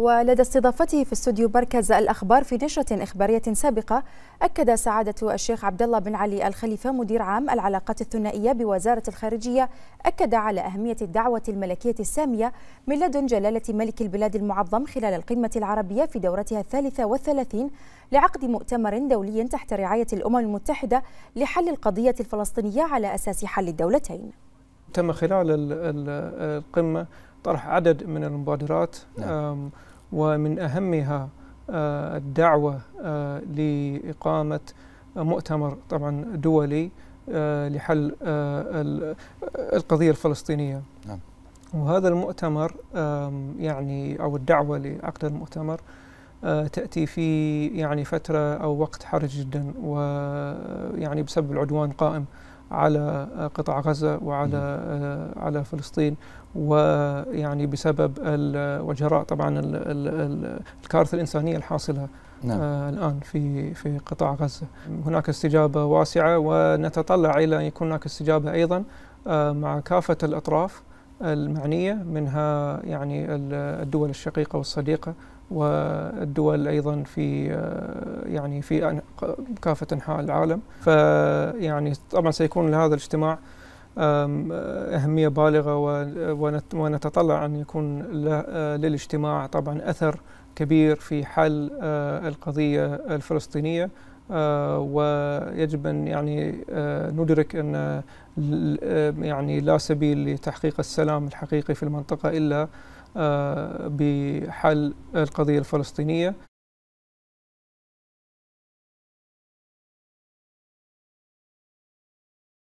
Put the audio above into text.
ولدى استضافته في استوديو مركز الأخبار في نشرة إخبارية سابقة أكد سعادة الشيخ عبد الله بن علي الخليفة مدير عام العلاقات الثنائية بوزارة الخارجية أكد على أهمية الدعوة الملكية السامية من لدن جلالة ملك البلاد المعظم خلال القمة العربية في دورتها الثالثة والثلاثين لعقد مؤتمر دولي تحت رعاية الأمم المتحدة لحل القضية الفلسطينية على أساس حل الدولتين تم خلال القمة طرح عدد من المبادرات نعم. ومن أهمها آه، الدعوة آه، لإقامة مؤتمر طبعا دولي آه، لحل القضية الفلسطينية نعم. وهذا المؤتمر يعني أو الدعوة لعقد المؤتمر تأتي في يعني فترة أو وقت حرج جدا ويعني بسبب العدوان قائم على قطاع غزة وعلى آه، على فلسطين ويعني بسبب وجراء طبعا الكارثة الإنسانية الحاصلة نعم. آه، الآن في في قطاع غزة هناك استجابة واسعة ونتطلع إلى أن يكون هناك استجابة أيضا آه، مع كافة الأطراف المعنية منها يعني الدول الشقيقة والصديقة والدول ايضا في آه، يعني في كافه انحاء العالم فيعني طبعا سيكون لهذا الاجتماع اهميه بالغه ونتطلع ان يكون آه، للاجتماع طبعا اثر كبير في حل آه، القضيه الفلسطينيه آه، ويجب ان يعني آه، ندرك ان آه، يعني لا سبيل لتحقيق السلام الحقيقي في المنطقه الا بحل القضيه الفلسطينيه